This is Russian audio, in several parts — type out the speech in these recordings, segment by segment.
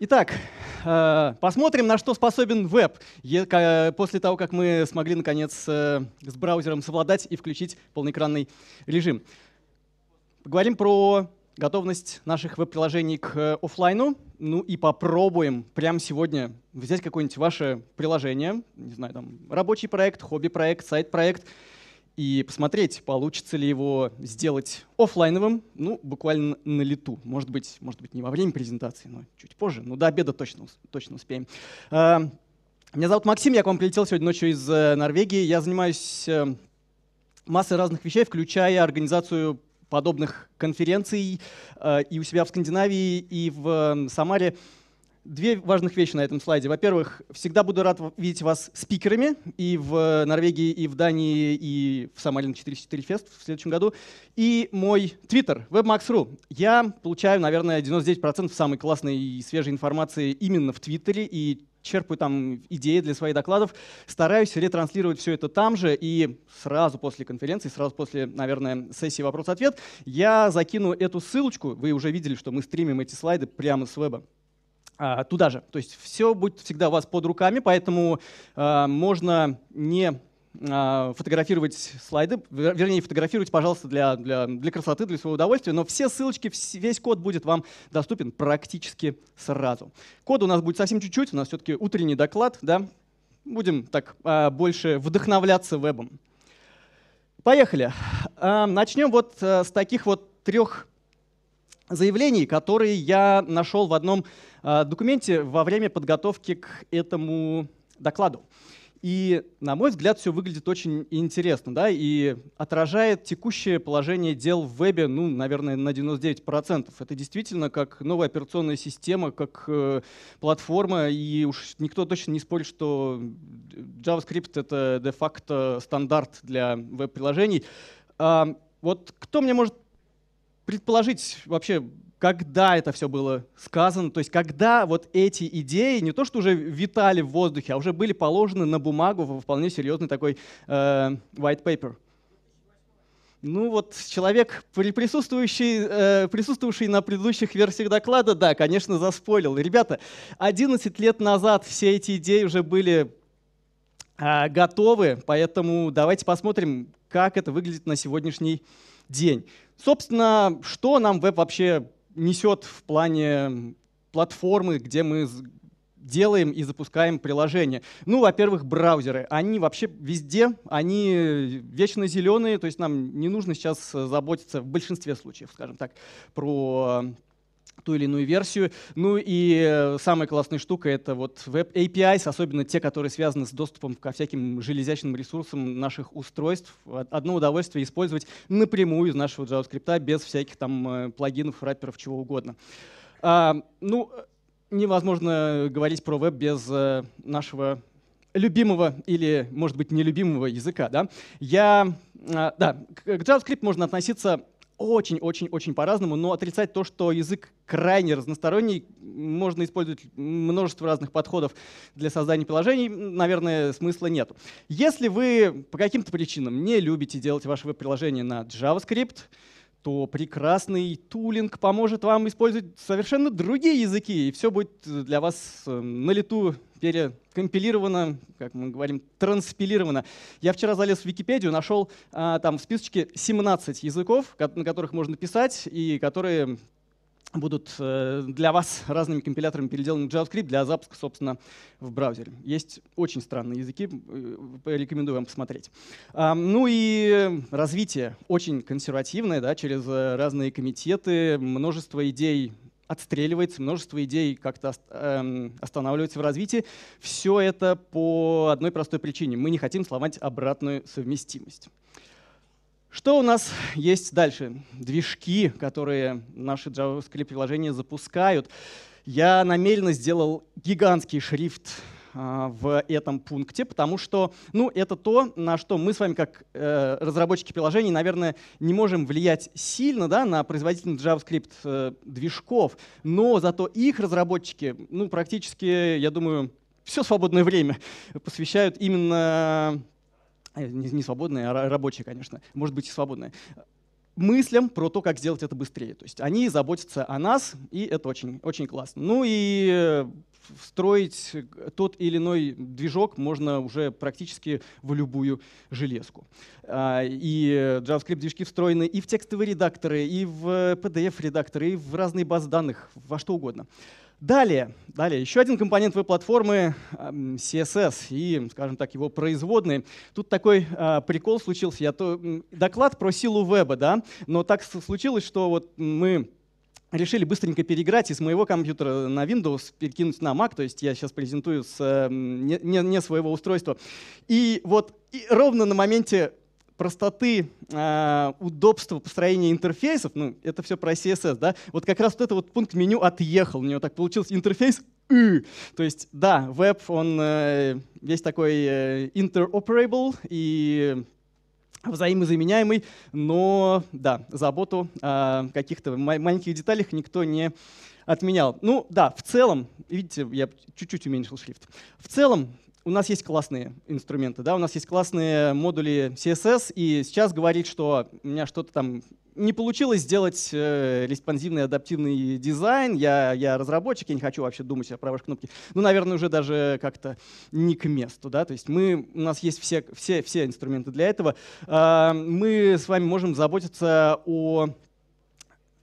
Итак, э, посмотрим, на что способен веб после того, как мы смогли, наконец, э, с браузером совладать и включить полноэкранный режим. Поговорим про готовность наших веб-приложений к э, офлайну. Ну и попробуем прямо сегодня взять какое-нибудь ваше приложение, не знаю, там рабочий проект, хобби-проект, сайт-проект, сайт-проект, и посмотреть, получится ли его сделать офлайновым, ну, буквально на лету. Может быть, может быть, не во время презентации, но чуть позже. Ну, до обеда точно, точно успеем. Эм, меня зовут Максим, я к вам прилетел сегодня ночью из э, Норвегии. Я занимаюсь э, массой разных вещей, включая организацию подобных конференций э, и у себя в Скандинавии, и в Самаре. Две важных вещи на этом слайде. Во-первых, всегда буду рад видеть вас спикерами и в Норвегии, и в Дании, и в Самарин 44 Фест в следующем году. И мой твиттер, webmax.ru. Я получаю, наверное, 99% самой классной и свежей информации именно в твиттере и черпаю там идеи для своих докладов, стараюсь ретранслировать все это там же, и сразу после конференции, сразу после, наверное, сессии вопрос-ответ, я закину эту ссылочку, вы уже видели, что мы стримим эти слайды прямо с веба. А, туда же. То есть все будет всегда у вас под руками, поэтому а, можно не а, фотографировать слайды, вернее, фотографировать, пожалуйста, для, для, для красоты, для своего удовольствия, но все ссылочки, весь код будет вам доступен практически сразу. Код у нас будет совсем чуть-чуть, у нас все-таки утренний доклад, да, будем так больше вдохновляться вебом. Поехали. Начнем вот э, с таких вот трех заявлений, которые я нашел в одном э, документе во время подготовки к этому докладу. И, на мой взгляд, все выглядит очень интересно, да, и отражает текущее положение дел в вебе, ну, наверное, на 99%. Это действительно как новая операционная система, как э, платформа, и уж никто точно не спорит, что JavaScript — это де-факто стандарт для веб-приложений. А, вот кто мне может предположить вообще, когда это все было сказано, то есть когда вот эти идеи не то что уже витали в воздухе, а уже были положены на бумагу в вполне серьезный такой э, white paper. Ну вот человек, присутствующий, э, присутствующий на предыдущих версиях доклада, да, конечно, заспойлил. Ребята, 11 лет назад все эти идеи уже были э, готовы, поэтому давайте посмотрим, как это выглядит на сегодняшний день. Собственно, что нам веб вообще несет в плане платформы, где мы делаем и запускаем приложения. Ну, во-первых, браузеры. Они вообще везде, они вечно зеленые, то есть нам не нужно сейчас заботиться в большинстве случаев, скажем так, про ту или иную версию. Ну и э, самая классная штука — это вот web APIs, особенно те, которые связаны с доступом ко всяким железячным ресурсам наших устройств. Одно удовольствие использовать напрямую из нашего JavaScript без всяких там э, плагинов, рапперов, чего угодно. А, ну, э, невозможно говорить про веб без нашего любимого или, может быть, нелюбимого языка. Да? Я, да, к JavaScript можно относиться очень-очень-очень по-разному, но отрицать то, что язык крайне разносторонний, можно использовать множество разных подходов для создания приложений, наверное, смысла нет. Если вы по каким-то причинам не любите делать ваше веб-приложение на JavaScript, то прекрасный тулинг поможет вам использовать совершенно другие языки, и все будет для вас э, на лету перекомпилировано, как мы говорим, транспилировано. Я вчера залез в Википедию, нашел а, там в списочке 17 языков, на которых можно писать и которые будут э, для вас разными компиляторами переделаны в JavaScript для запуска, собственно, в браузере. Есть очень странные языки, э, рекомендую вам посмотреть. А, ну и развитие очень консервативное, да, через э, разные комитеты, множество идей отстреливается, множество идей как-то эм, останавливается в развитии. Все это по одной простой причине. Мы не хотим сломать обратную совместимость. Что у нас есть дальше? Движки, которые наши JavaScript-приложения запускают. Я намеренно сделал гигантский шрифт а, в этом пункте, потому что ну, это то, на что мы с вами, как э, разработчики приложений, наверное, не можем влиять сильно да, на производительность JavaScript э, движков, но зато их разработчики ну, практически, я думаю, все свободное время посвящают именно э, не свободное, а рабочее, конечно, может быть и свободное, мыслям про то, как сделать это быстрее. То есть они заботятся о нас, и это очень, очень классно. Ну и э, встроить тот или иной движок можно уже практически в любую железку. А, и э, JavaScript-движки встроены и в текстовые редакторы, и в э, PDF-редакторы, и в разные базы данных, во что угодно. Далее, далее, еще один компонент веб-платформы эм, CSS и, скажем так, его производные. Тут такой э, прикол случился. Я то, доклад про силу веба, да, но так случилось, что вот мы решили быстренько переиграть из моего компьютера на Windows, перекинуть на Mac, то есть я сейчас презентую с, э, не, не, не своего устройства. И вот и ровно на моменте простоты, э, удобства построения интерфейсов, ну, это все про CSS, да, вот как раз вот этот вот пункт меню отъехал, у него так получилось интерфейс и. То есть, да, веб, он э, весь такой э, interoperable и взаимозаменяемый, но, да, заботу о каких-то маленьких деталях никто не отменял. Ну да, в целом, видите, я чуть-чуть уменьшил шрифт. В целом, у нас есть классные инструменты, да, у нас есть классные модули CSS, и сейчас говорить, что у меня что-то там не получилось сделать э, респонсивный адаптивный дизайн, я, я разработчик, я не хочу вообще думать о правой кнопке. Ну, наверное, уже даже как-то не к месту. Да? То есть мы, у нас есть все, все, все инструменты для этого. Э, мы с вами можем заботиться о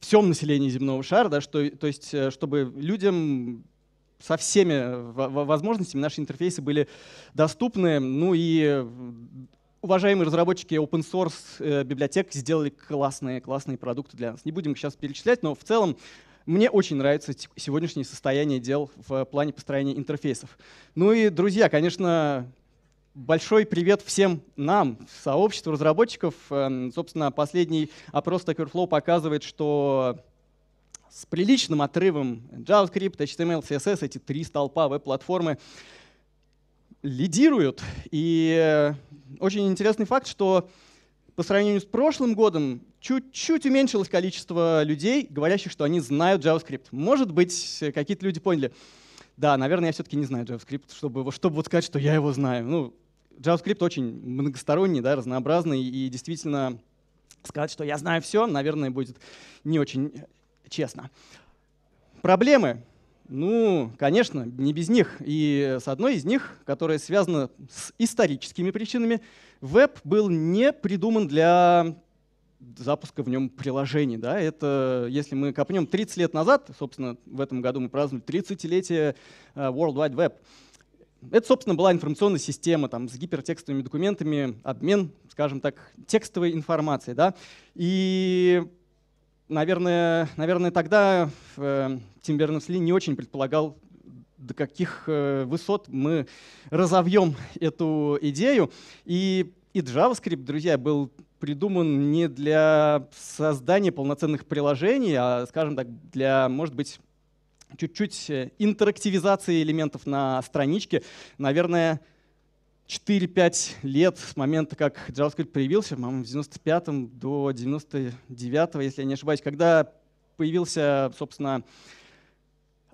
всем населении земного шара, да, что, то есть э, чтобы людям со всеми э, возможностями наши интерфейсы были доступны. Ну и э, уважаемые разработчики open source э, библиотек сделали классные, классные продукты для нас. Не будем их сейчас перечислять, но в целом мне очень нравится сегодняшнее состояние дел в плане построения интерфейсов. Ну и, друзья, конечно, большой привет всем нам, сообществу разработчиков. Эм, собственно, последний опрос Stack Overflow показывает, что с приличным отрывом JavaScript, HTML, CSS, эти три столпа веб-платформы лидируют. И э, очень интересный факт, что по сравнению с прошлым годом чуть-чуть уменьшилось количество людей, говорящих, что они знают JavaScript. Может быть, какие-то люди поняли, да, наверное, я все-таки не знаю JavaScript, чтобы, чтобы вот сказать, что я его знаю. Ну, JavaScript очень многосторонний, да, разнообразный, и действительно сказать, что я знаю все, наверное, будет не очень честно. Проблемы. Ну, конечно, не без них. И с одной из них, которая связана с историческими причинами, веб был не придуман для запуска в нем приложений. Да? Это, если мы копнем 30 лет назад, собственно, в этом году мы празднуем 30-летие э, World Wide Web. Это, собственно, была информационная система там, с гипертекстовыми документами, обмен, скажем так, текстовой информацией. Да? И наверное, наверное тогда э, Тим Бернерс-Ли не очень предполагал, до каких э, высот мы разовьем эту идею. И, и JavaScript, друзья, был придуман не для создания полноценных приложений, а, скажем так, для, может быть, чуть-чуть э, интерактивизации элементов на страничке. Наверное, 4-5 лет с момента, как JavaScript появился, по-моему, в 95-м до 99-го, если я не ошибаюсь, когда появился, собственно,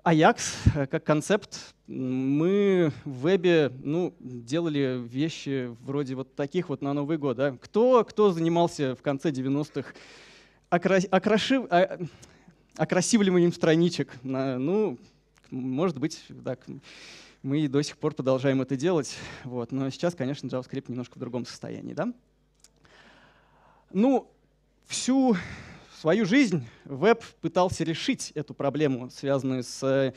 Ajax как концепт, мы в вебе ну, делали вещи вроде вот таких вот на Новый год. Да? Кто, кто занимался в конце 90-х окрас, окрашив, страничек? На, ну, может быть, так мы до сих пор продолжаем это делать. Вот. Но сейчас, конечно, JavaScript немножко в другом состоянии. Да? Ну, всю свою жизнь веб пытался решить эту проблему, связанную с э,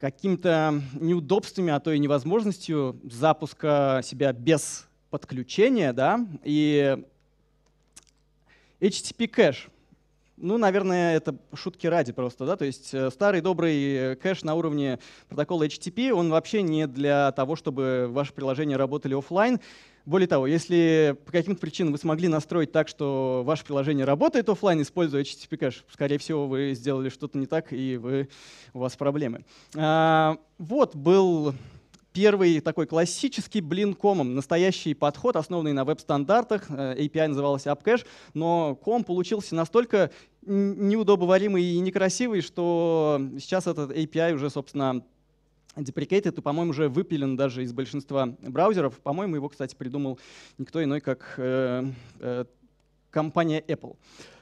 какими-то неудобствами, а то и невозможностью запуска себя без подключения. Да? И HTTP кэш — ну, наверное, это шутки ради просто, да, то есть э, старый добрый э, кэш на уровне протокола HTTP, он вообще не для того, чтобы ваши приложения работали офлайн. Более того, если по каким-то причинам вы смогли настроить так, что ваше приложение работает офлайн, используя HTTP кэш, скорее всего, вы сделали что-то не так, и вы, у вас проблемы. А, вот был Первый такой классический блин комом, настоящий подход, основанный на веб-стандартах. Э, API называлась AppCache, но ком получился настолько неудобоваримый и некрасивый, что сейчас этот API уже, собственно, Deprecated, и, по-моему, уже выпилен даже из большинства браузеров. По-моему, его, кстати, придумал никто иной, как э, э, компания Apple.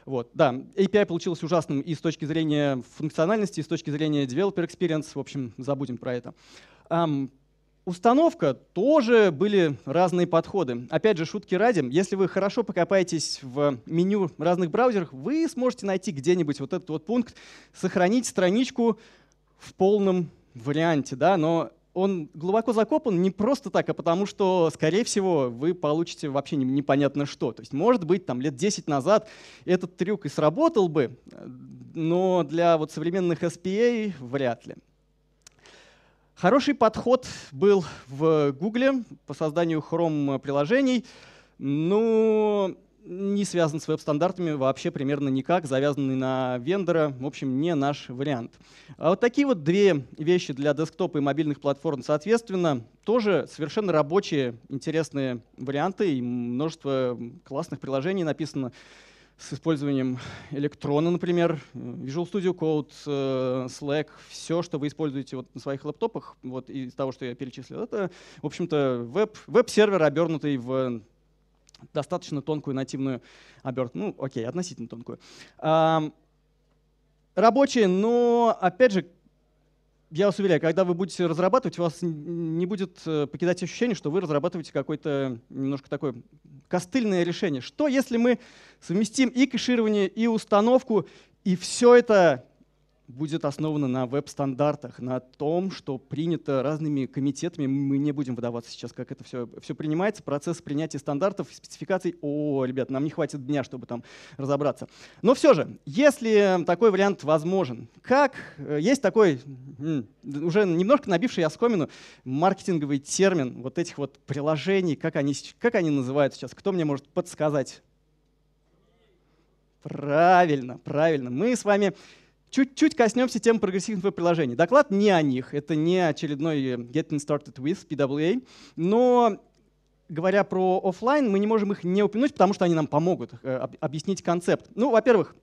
Вот, да, API получилось ужасным и с точки зрения функциональности, и с точки зрения developer experience. В общем, забудем про это. Um, установка тоже были разные подходы. Опять же, шутки ради, если вы хорошо покопаетесь в меню разных браузеров, вы сможете найти где-нибудь вот этот вот пункт «Сохранить страничку в полном варианте». Да? Но он глубоко закопан не просто так, а потому что, скорее всего, вы получите вообще непонятно что. То есть, может быть, там лет 10 назад этот трюк и сработал бы, но для вот современных SPA вряд ли. Хороший подход был в Гугле по созданию Chrome приложений, но ну, не связан с веб-стандартами вообще примерно никак, завязанный на вендора, в общем, не наш вариант. А вот такие вот две вещи для десктопа и мобильных платформ, соответственно, тоже совершенно рабочие, интересные варианты и множество классных приложений написано с использованием электрона, например, э, Visual Studio Code, э, Slack, все, что вы используете вот на своих лаптопах, вот из того, что я перечислил, это, в общем-то, веб, веб-сервер, обернутый в достаточно тонкую нативную обертку. Ну, окей, относительно тонкую. Рабочие, но, опять же, я вас уверяю, когда вы будете разрабатывать, у вас не будет э, покидать ощущение, что вы разрабатываете какое-то немножко такое костыльное решение. Что если мы совместим и кэширование, и установку, и все это будет основана на веб-стандартах, на том, что принято разными комитетами. Мы не будем выдаваться сейчас, как это все, все принимается. Процесс принятия стандартов, и спецификаций. О, ребят, нам не хватит дня, чтобы там разобраться. Но все же, если такой вариант возможен, как э, есть такой уже немножко набивший оскомину маркетинговый термин вот этих вот приложений, как они, как они называются сейчас, кто мне может подсказать? Правильно, правильно. Мы с вами Чуть-чуть коснемся темы прогрессивных приложений. Доклад не о них, это не очередной э, Getting Started with PWA, но говоря про офлайн, мы не можем их не упомянуть, потому что они нам помогут э, объяснить концепт. Ну, во-первых,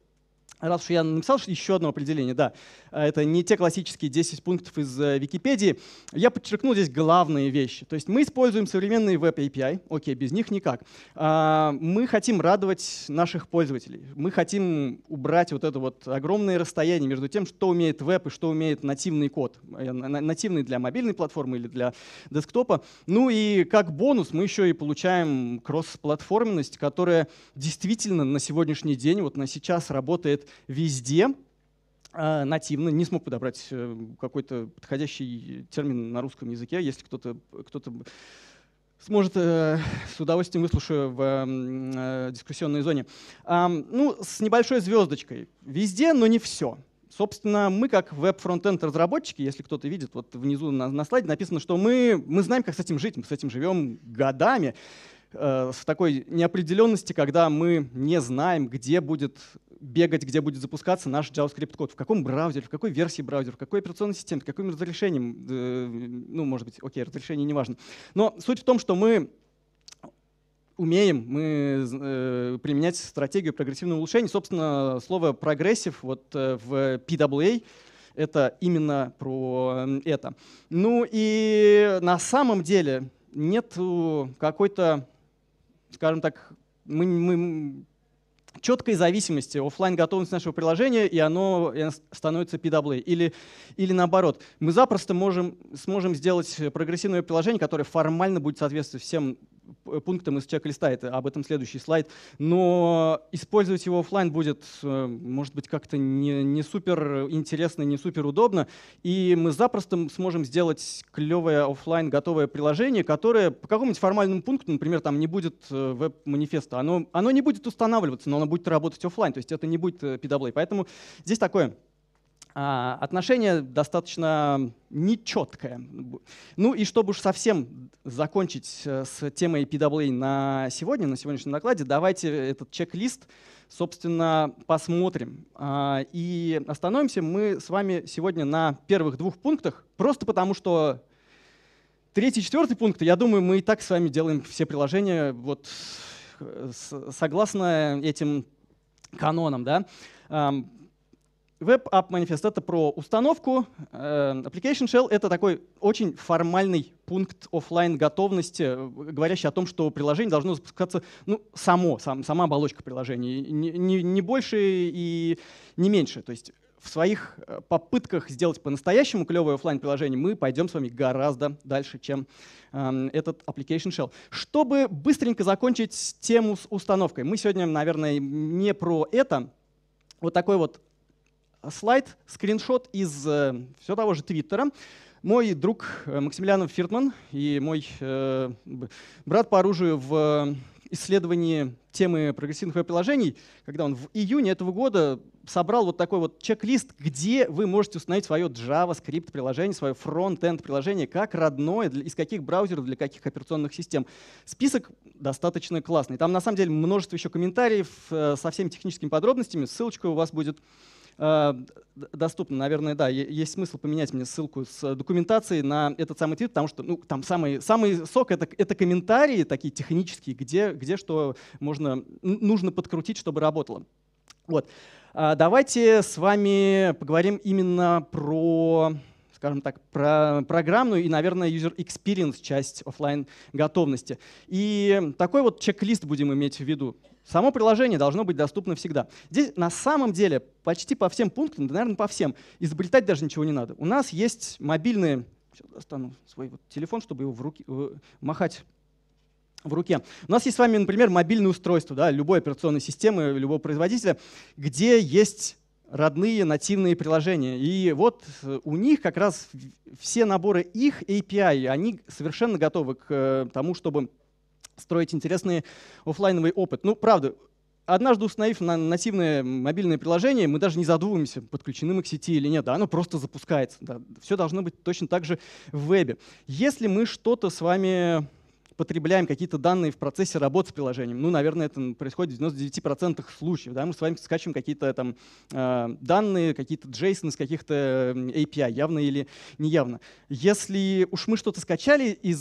Раз уж я написал еще одно определение, да, э, это не те классические 10 пунктов из э, Википедии, я подчеркну здесь главные вещи. То есть мы используем современные веб-API, окей, без них никак. А, мы хотим радовать наших пользователей, мы хотим убрать вот это вот огромное расстояние между тем, что умеет веб и что умеет нативный код, э, нативный для мобильной платформы или для десктопа. Ну и как бонус мы еще и получаем кросс-платформенность, которая действительно на сегодняшний день, вот на сейчас работает везде а, нативно, не смог подобрать э, какой-то подходящий термин на русском языке. Если кто-то кто, -то, сможет э, с удовольствием выслушаю в э, дискуссионной зоне. Ну, с небольшой звездочкой. Везде, но не все. Собственно, мы как веб-фронтенд разработчики, если кто-то видит, вот внизу на, на слайде написано, что мы, мы знаем, как с этим жить, мы с этим живем годами в такой неопределенности, когда мы не знаем, где будет бегать, где будет запускаться наш JavaScript-код, в каком браузере, в какой версии браузера, в какой операционной системе, каким разрешением, э, ну, может быть, окей, разрешение не важно. Но суть в том, что мы умеем мы э, применять стратегию прогрессивного улучшения. Собственно, слово «прогрессив» вот э, в PWA — это именно про э, это. Ну и на самом деле нет какой-то, скажем так, мы, мы четкой зависимости, офлайн готовность нашего приложения, и оно становится PWA. Или, или наоборот, мы запросто можем, сможем сделать прогрессивное приложение, которое формально будет соответствовать всем Э, пунктом из чек-листа, это об этом следующий слайд, но использовать его офлайн будет, э, может быть, как-то не, не супер интересно, не супер удобно, и мы запросто сможем сделать клевое офлайн готовое приложение, которое по какому-нибудь формальному пункту, например, там не будет э, веб-манифеста, оно, оно не будет устанавливаться, но оно будет работать офлайн, то есть это не будет пидаблей. Поэтому здесь такое а, отношение достаточно нечеткое. Ну и чтобы уж совсем закончить э, с темой PWA на сегодня, на сегодняшнем докладе, давайте этот чек-лист, собственно, посмотрим. А, и остановимся мы с вами сегодня на первых двух пунктах, просто потому что третий четвертый пункт, я думаю, мы и так с вами делаем все приложения вот э, согласно этим канонам, да, Web-app манифест — это про установку. Эм, application Shell — это такой очень формальный пункт офлайн готовности, э, говорящий о том, что приложение должно запускаться ну, само, сам, сама оболочка приложения, не, не, не больше и не меньше. То есть в своих э, попытках сделать по-настоящему клевое офлайн приложение мы пойдем с вами гораздо дальше, чем эм, этот application shell. Чтобы быстренько закончить тему с установкой, мы сегодня, наверное, не про это. Вот такой вот слайд, скриншот из э, все того же Твиттера. Мой друг э, Максимилианов Фиртман и мой э, брат по оружию в исследовании темы прогрессивных приложений когда он в июне этого года собрал вот такой вот чек-лист, где вы можете установить свое JavaScript-приложение, свое фронт-энд-приложение, как родное, из каких браузеров, для каких операционных систем. Список достаточно классный. Там на самом деле множество еще комментариев со всеми техническими подробностями. Ссылочка у вас будет Э, доступно. Наверное, да, есть смысл поменять мне ссылку с э, документацией на этот самый твит, потому что ну, там самый, самый сок это, — это комментарии такие технические, где, где что можно, нужно подкрутить, чтобы работало. Вот. А давайте с вами поговорим именно про скажем так, про программную и, наверное, user experience часть офлайн готовности. И такой вот чек-лист будем иметь в виду. Само приложение должно быть доступно всегда. Здесь на самом деле почти по всем пунктам, да, наверное, по всем, изобретать даже ничего не надо. У нас есть мобильные… Сейчас достану свой вот телефон, чтобы его в руки, э, махать в руке. У нас есть с вами, например, мобильное устройство да, любой операционной системы, любого производителя, где есть родные нативные приложения. И вот э, у них как раз все наборы их API, они совершенно готовы к э, тому, чтобы строить интересный офлайновый опыт. Ну, правда, однажды установив на нативное мобильное приложение, мы даже не задумываемся, подключены мы к сети или нет. Да, оно просто запускается. Да. Все должно быть точно так же в вебе. Если мы что-то с вами потребляем какие-то данные в процессе работы с приложением. Ну, наверное, это происходит в 99% случаев. Да? Мы с вами скачиваем какие-то э, там э, данные, какие-то JSON из каких-то э, API, явно или неявно. Если уж мы что-то скачали из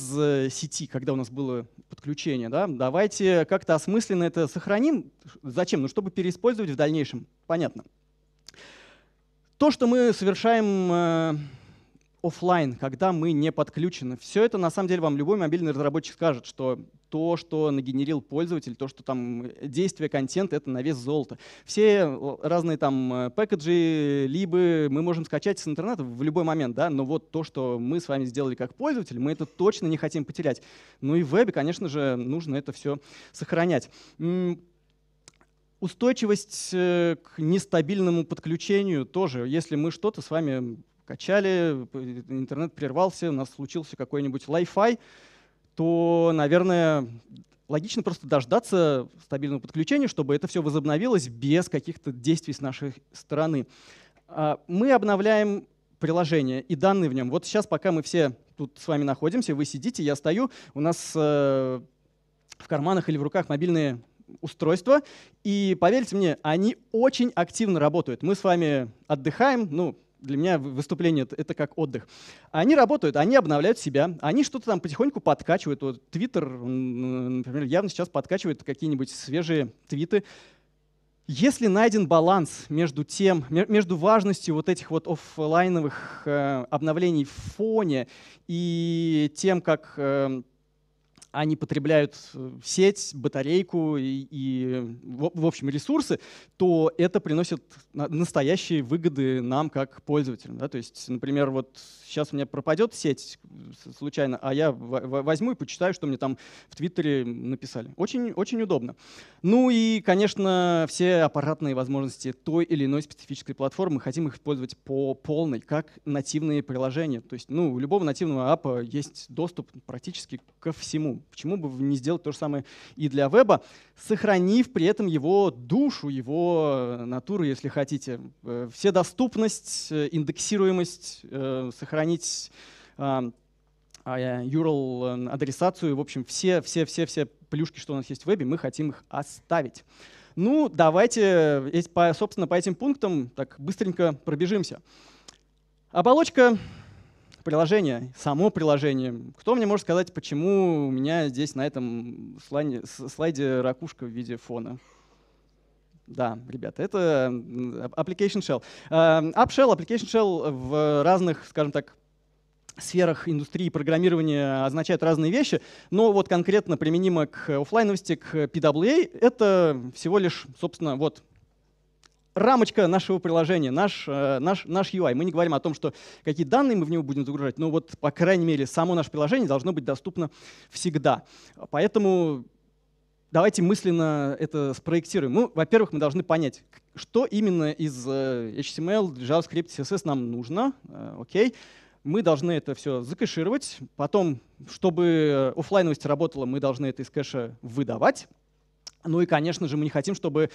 сети, когда у нас было подключение, да, давайте как-то осмысленно это сохраним. Зачем? Ну, чтобы переиспользовать в дальнейшем. Понятно. То, что мы совершаем офлайн, когда мы не подключены. Все это на самом деле вам любой мобильный разработчик скажет, что то, что нагенерил пользователь, то, что там э, действие контента, это на вес золота. Все э, разные там э, пэкэджи, либо мы можем скачать с интернета в любой момент, да, но вот то, что мы с вами сделали как пользователь, мы это точно не хотим потерять. Ну и в вебе, конечно же, нужно это все сохранять. Устойчивость к нестабильному подключению тоже. Если мы что-то с вами качали, интернет прервался, у нас случился какой-нибудь Wi-Fi, то, наверное, логично просто дождаться стабильного подключения, чтобы это все возобновилось без каких-то действий с нашей стороны. А, мы обновляем приложение и данные в нем. Вот сейчас, пока мы все тут с вами находимся, вы сидите, я стою, у нас э, в карманах или в руках мобильные устройства, и поверьте мне, они очень активно работают. Мы с вами отдыхаем, ну, для меня выступление это, как отдых. Они работают, они обновляют себя, они что-то там потихоньку подкачивают. Вот Твиттер, например, явно сейчас подкачивает какие-нибудь свежие твиты. Если найден баланс между тем, между важностью вот этих вот офлайновых э, обновлений в фоне и тем, как э, они потребляют э, сеть, батарейку и, и в общем, ресурсы, то это приносит настоящие выгоды нам как пользователям. Да? То есть, например, вот сейчас у меня пропадет сеть э, случайно, а я возьму и почитаю, что мне там в Твиттере написали. Очень, очень удобно. Ну и, конечно, все аппаратные возможности той или иной специфической платформы хотим их использовать по полной, как нативные приложения. То есть ну, у любого нативного аппа есть доступ практически ко всему. Почему бы не сделать то же самое и для веба, сохранив при этом его душу, его э, натуру, если хотите. Э, все доступность, э, индексируемость, сохранить а, URL адресацию, в общем, все, все, все, все плюшки, что у нас есть в вебе, мы хотим их оставить. Ну, давайте, собственно, по этим пунктам так быстренько пробежимся. Оболочка приложение, само приложение. Кто мне может сказать, почему у меня здесь на этом слайде, слайде ракушка в виде фона? Да, ребята, это Application Shell. А, App Shell, Application Shell в разных, скажем так, сферах индустрии программирования означают разные вещи, но вот конкретно применимо к офлайновости, к PWA, это всего лишь, собственно, вот рамочка нашего приложения, наш, э, наш, наш UI. Мы не говорим о том, что какие данные мы в него будем загружать, но вот, по крайней мере, само наше приложение должно быть доступно всегда. Поэтому давайте мысленно это спроектируем. Ну, во-первых, мы должны понять, что именно из э, HTML, JavaScript, CSS нам нужно. Э, окей. мы должны это все закэшировать. Потом, чтобы офлайновость работала, мы должны это из кэша выдавать. Ну и, конечно же, мы не хотим, чтобы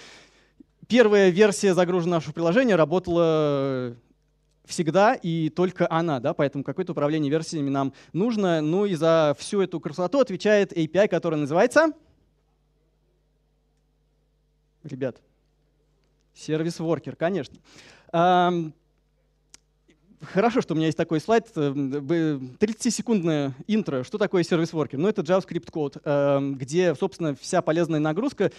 Первая версия загруженного нашего приложения работала всегда и только она, да, поэтому какое-то управление версиями нам нужно. Ну и за всю эту красоту отвечает API, который называется… Ребят, сервис-воркер, конечно. Хорошо, что у меня есть такой слайд. 30-секундное эм, интро. Что такое сервис-воркер? Ну, это JavaScript код, эм, где, собственно, вся полезная нагрузка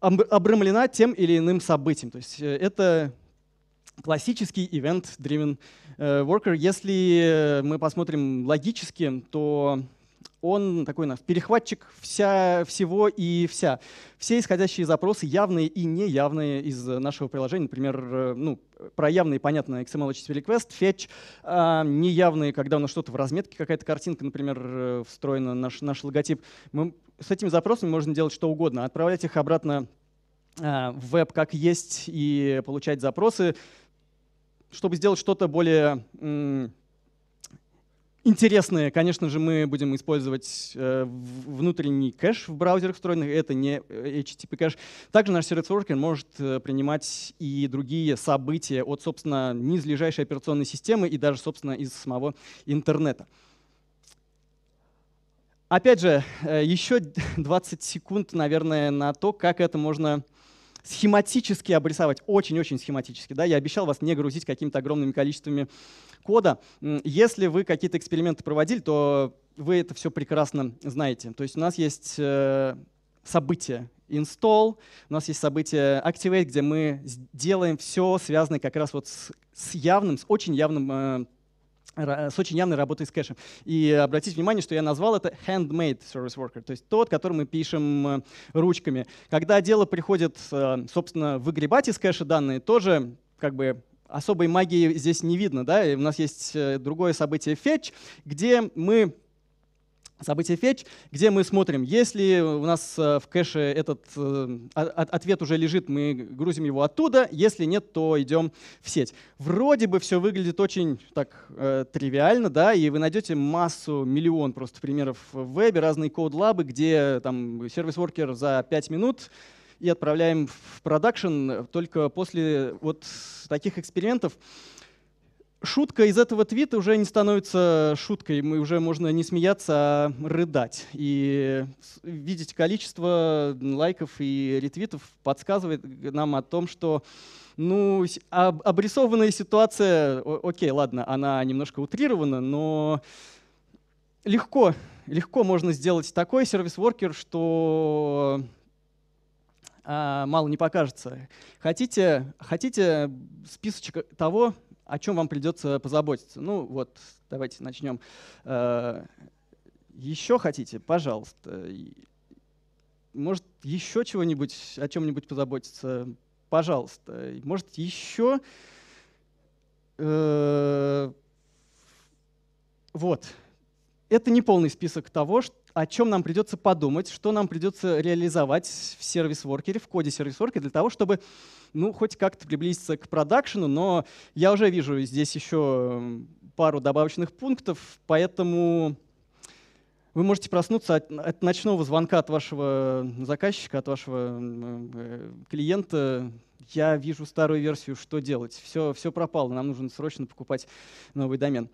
обрамлена тем или иным событием. То есть э, это классический event-driven э, worker. Если э, мы посмотрим логически, то он такой наш перехватчик вся, всего и вся. Все исходящие запросы явные и неявные из нашего приложения. Например, ну, про явные, понятно, XML HTTP request, fetch. А неявные, когда у нас что-то в разметке, какая-то картинка, например, встроена наш, наш логотип. Мы с этими запросами можно делать что угодно. Отправлять их обратно э, в веб как есть и получать запросы, чтобы сделать что-то более интересное, Конечно же, мы будем использовать э, внутренний кэш в браузерах встроенных, это не э, HTTP кэш. Также наш сервис worker может принимать и другие события от, собственно, низлежащей операционной системы и даже, собственно, из самого интернета. Опять же, э, еще 20 секунд, наверное, на то, как это можно схематически обрисовать, очень-очень схематически. Да? Я обещал вас не грузить какими-то огромными количествами кода. Если вы какие-то эксперименты проводили, то вы это все прекрасно знаете. То есть у нас есть э, событие install, у нас есть событие activate, где мы делаем все связанное как раз вот с, явным, с очень явным э, Э, с очень явной работой с кэшем. И обратите внимание, что я назвал это handmade service worker, то есть тот, который мы пишем э, ручками. Когда дело приходит, э, собственно, выгребать из кэша данные, тоже как бы особой магии здесь не видно. Да? И у нас есть другое событие fetch, где мы событие фетч, где мы смотрим, если у нас э, в кэше этот э, ответ уже лежит, мы грузим его оттуда, если нет, то идем в сеть. Вроде бы все выглядит очень так э, тривиально, да, и вы найдете массу, миллион просто примеров в вебе, разные код-лабы, где там сервис-воркер за 5 минут и отправляем в продакшн только после вот таких экспериментов шутка из этого твита уже не становится шуткой, мы уже можно не смеяться, а рыдать. И видеть количество лайков и ретвитов подсказывает нам о том, что ну, об, обрисованная ситуация, окей, ладно, она немножко утрирована, но легко, легко можно сделать такой сервис-воркер, что а, мало не покажется. Хотите, хотите списочек того, о чем вам придется позаботиться. Ну вот, давайте начнем. Э, еще хотите? Пожалуйста. Может, еще чего-нибудь, о чем-нибудь позаботиться? Пожалуйста. Может, еще... Э, вот. Это не полный список того, что о чем нам придется подумать, что нам придется реализовать в сервис-воркере, в коде сервис-воркера для того, чтобы ну, хоть как-то приблизиться к продакшену, но я уже вижу здесь еще пару добавочных пунктов, поэтому вы можете проснуться от, от ночного звонка от вашего заказчика, от вашего э, клиента. Я вижу старую версию, что делать? Все, все пропало, нам нужно срочно покупать новый домен.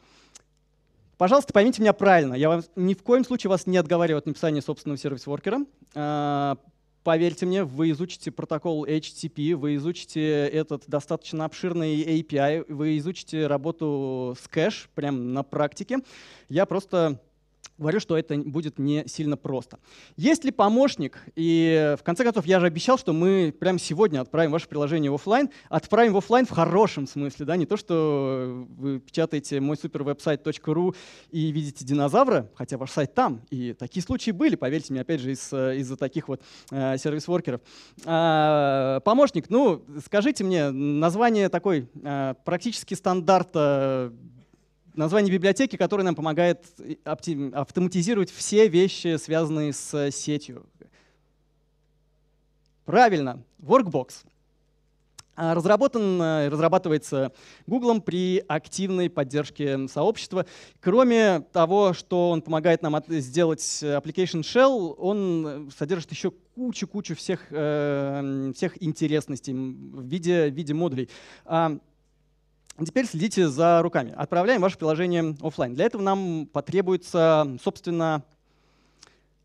Пожалуйста, поймите меня правильно. Я вам ни в коем случае вас не отговариваю от написания собственного сервис-воркера. А, поверьте мне, вы изучите протокол HTTP, вы изучите этот достаточно обширный API, вы изучите работу с кэш прямо на практике. Я просто Говорю, что это будет не сильно просто. Есть ли помощник? И в конце концов, я же обещал, что мы прямо сегодня отправим ваше приложение в офлайн. Отправим в офлайн в хорошем смысле, да, не то, что вы печатаете мой супер веб-сайт.ру и видите динозавра, хотя ваш сайт там. И такие случаи были, поверьте мне, опять же, из, э, из-за таких вот э, сервис-воркеров. Э, помощник, ну, скажите мне, название такой э, практически стандарта название библиотеки, которая нам помогает э, автоматизировать все вещи, связанные с э, сетью. Правильно, Workbox. А, разработан, э, разрабатывается Google при активной поддержке сообщества. Кроме того, что он помогает нам сделать Application Shell, он содержит еще кучу-кучу всех, всех интересностей в виде, в виде модулей. А, Теперь следите за руками. Отправляем ваше приложение офлайн. Для этого нам потребуется, собственно,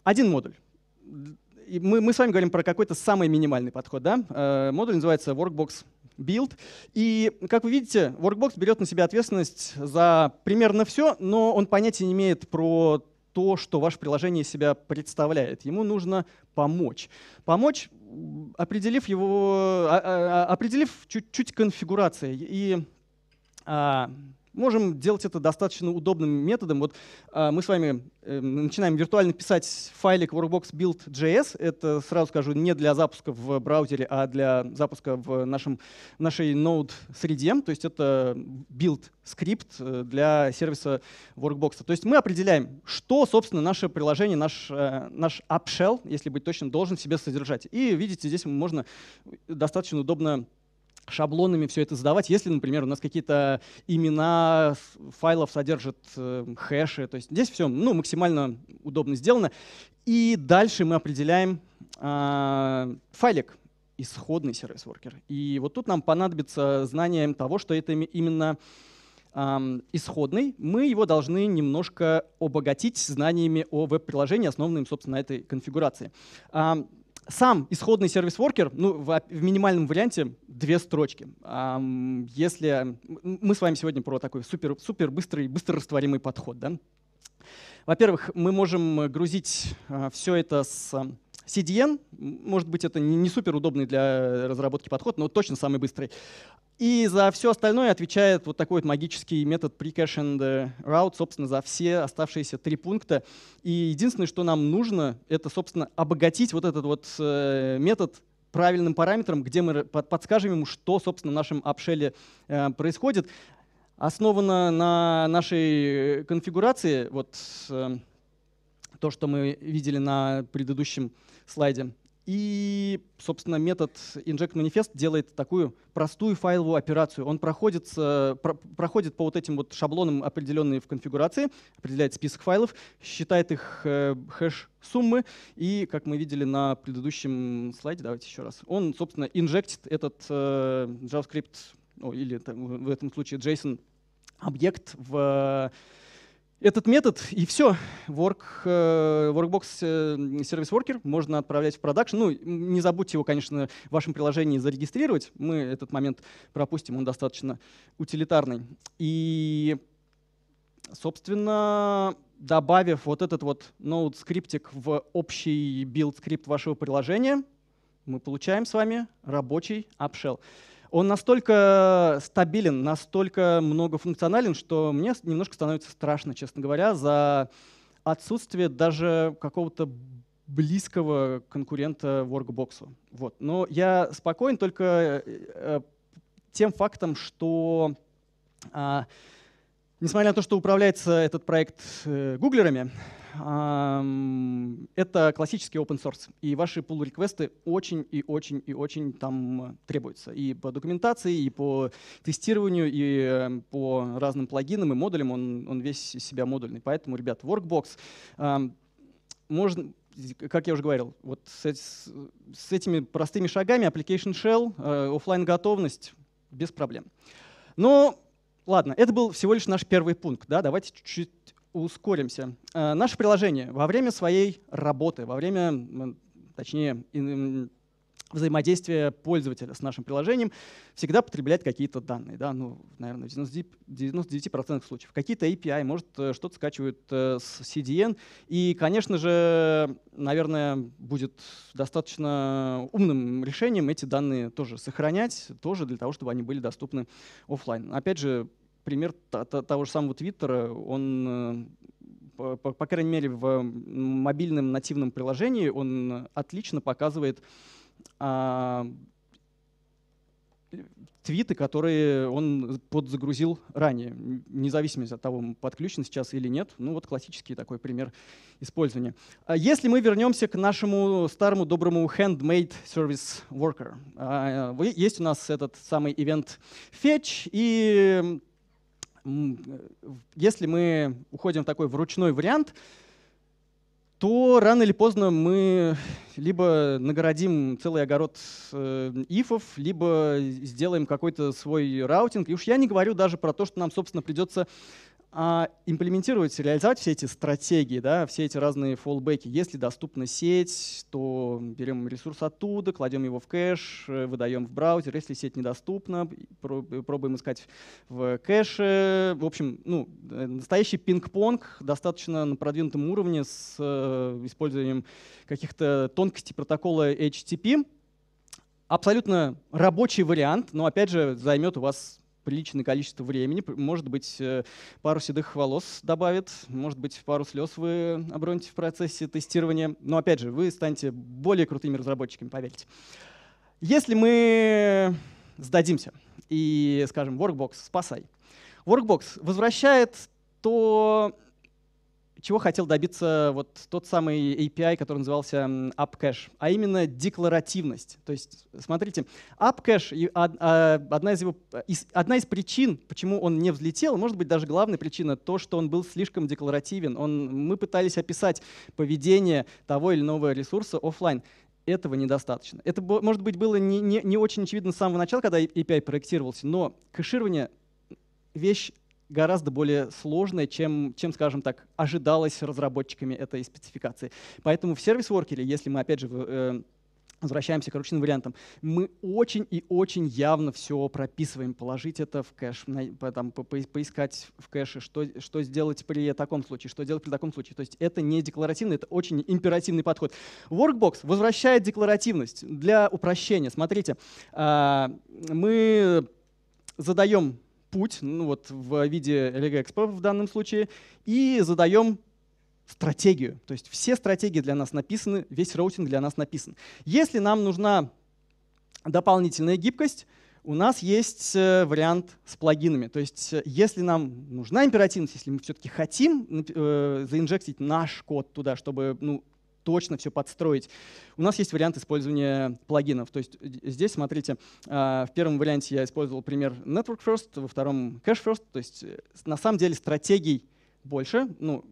один модуль. мы, мы с вами говорим про какой-то самый минимальный подход. Да? Э, модуль называется Workbox Build. И, как вы видите, Workbox берет на себя ответственность за примерно все, но он понятия не имеет про то, что ваше приложение себя представляет. Ему нужно помочь. Помочь, определив его, а, а, а, определив чуть-чуть конфигурации и а, можем делать это достаточно удобным методом. Вот э, мы с вами э, начинаем виртуально писать файлик workbox build.js. Это, сразу скажу, не для запуска в браузере, а для запуска в нашем, нашей Node-среде. То есть это build скрипт э, для сервиса workbox. То есть мы определяем, что, собственно, наше приложение, наш, э, наш app shell, если быть точным, должен в себе содержать. И видите, здесь можно достаточно удобно шаблонами все это задавать, если, например, у нас какие-то имена файлов содержат э, хэши. То есть здесь все ну, максимально удобно сделано. И дальше мы определяем э, файлик исходный сервис-воркер. И вот тут нам понадобится знание того, что это именно э, исходный. Мы его должны немножко обогатить знаниями о веб-приложении, основанным, собственно, на этой конфигурации сам исходный сервис-воркер, ну, в, в минимальном варианте две строчки. Если мы с вами сегодня про такой супер, супер быстрый, быстро растворимый подход, да? Во-первых, мы можем грузить а, все это с CDN, может быть, это не супер удобный для разработки подход, но точно самый быстрый. И за все остальное отвечает вот такой вот магический метод pre-cache э, route, собственно, за все оставшиеся три пункта. И единственное, что нам нужно, это, собственно, обогатить вот этот вот э, метод правильным параметром, где мы подскажем ему, что, собственно, в нашем апшеле э, происходит. Основано на нашей конфигурации, вот то, что мы видели на предыдущем слайде, и, собственно, метод inject manifest делает такую простую файловую операцию. Он проходит, про, проходит по вот этим вот шаблонам, определенные в конфигурации, определяет список файлов, считает их э, хэш-суммы, и, как мы видели на предыдущем слайде, давайте еще раз, он, собственно, инжектит этот э, JavaScript, о, или в этом случае JSON объект в этот метод, и все. Work, э, workbox service э, Worker можно отправлять в продакшн. Ну, не забудьте его, конечно, в вашем приложении зарегистрировать. Мы этот момент пропустим, он достаточно утилитарный. И, собственно, добавив вот этот вот node скриптик в общий build скрипт вашего приложения, мы получаем с вами рабочий upshell. Он настолько стабилен, настолько многофункционален, что мне немножко становится страшно, честно говоря, за отсутствие даже какого-то близкого конкурента Workbox. Вот. Но я спокоен только э, э, тем фактом, что а, Несмотря на то, что управляется этот проект э, гуглерами, это классический open source, и ваши pull реквесты очень и очень и очень там требуются. И по документации, и по тестированию, и эм, по разным плагинам и модулям он, он весь из себя модульный. Поэтому, ребят, Workbox можно, как я уже говорил, вот с, с этими простыми шагами application shell, э, офлайн готовность без проблем. Но Ладно, это был всего лишь наш первый пункт. Да? Давайте чуть-чуть ускоримся. Э, наше приложение во время своей работы, во время, точнее, взаимодействие пользователя с нашим приложением всегда потреблять какие-то данные. Да? Ну, наверное, в 99% случаев. Какие-то API, может, э, что-то скачивают э, с CDN. И, конечно же, наверное, будет достаточно умным решением эти данные тоже сохранять, тоже для того, чтобы они были доступны офлайн. Опять же, пример того же самого Твиттера, он э, по, по крайней мере, в мобильном нативном приложении он отлично показывает а, твиты, которые он подзагрузил ранее, независимо от того, подключен сейчас или нет. Ну вот классический такой пример использования. А если мы вернемся к нашему старому доброму handmade service worker. А, есть у нас этот самый event fetch, и э, если мы уходим в такой вручной вариант, то рано или поздно мы либо нагородим целый огород э, ифов, либо сделаем какой-то свой раутинг. И уж я не говорю даже про то, что нам, собственно, придется а, имплементировать, реализовать все эти стратегии, да, все эти разные фоллбеки. Если доступна сеть, то берем ресурс оттуда, кладем его в кэш, э, выдаем в браузер. Если сеть недоступна, пробуем искать в кэше. В общем, ну, э, настоящий пинг-понг достаточно на продвинутом уровне с э, использованием каких-то тонкостей протокола HTTP. Абсолютно рабочий вариант, но опять же займет у вас приличное количество времени. Может быть, э, пару седых волос добавит, может быть, пару слез вы оброните в процессе тестирования. Но опять же, вы станете более крутыми разработчиками, поверьте. Если мы сдадимся и скажем, Workbox, спасай. Workbox возвращает то чего хотел добиться вот тот самый API, который назывался AppCache, а именно декларативность. То есть, смотрите, AppCache, а, одна из, его, одна из причин, почему он не взлетел, может быть, даже главная причина, то, что он был слишком декларативен. Он, мы пытались описать поведение того или иного ресурса офлайн этого недостаточно. Это, может быть, было не, не, не очень очевидно с самого начала, когда API проектировался, но кэширование — вещь гораздо более сложная, чем, чем, скажем так, ожидалось разработчиками этой спецификации. Поэтому в сервис-воркере, если мы, опять же, э, возвращаемся к ручным вариантам, мы очень и очень явно все прописываем, положить это в кэш, там, поискать в кэше, что, что сделать при таком случае, что делать при таком случае. То есть это не декларативно, это очень императивный подход. Workbox возвращает декларативность для упрощения. Смотрите, а, мы задаем путь, ну вот в виде регэкспо в данном случае, и задаем стратегию. То есть все стратегии для нас написаны, весь роутинг для нас написан. Если нам нужна дополнительная гибкость, у нас есть э, вариант с плагинами. То есть э, если нам нужна императивность, если мы все-таки хотим э, заинжектить наш код туда, чтобы ну, точно все подстроить. У нас есть вариант использования плагинов. То есть э, здесь, смотрите, э, в первом варианте я использовал пример Network First, во втором Cache First. То есть э, на самом деле стратегий больше, ну,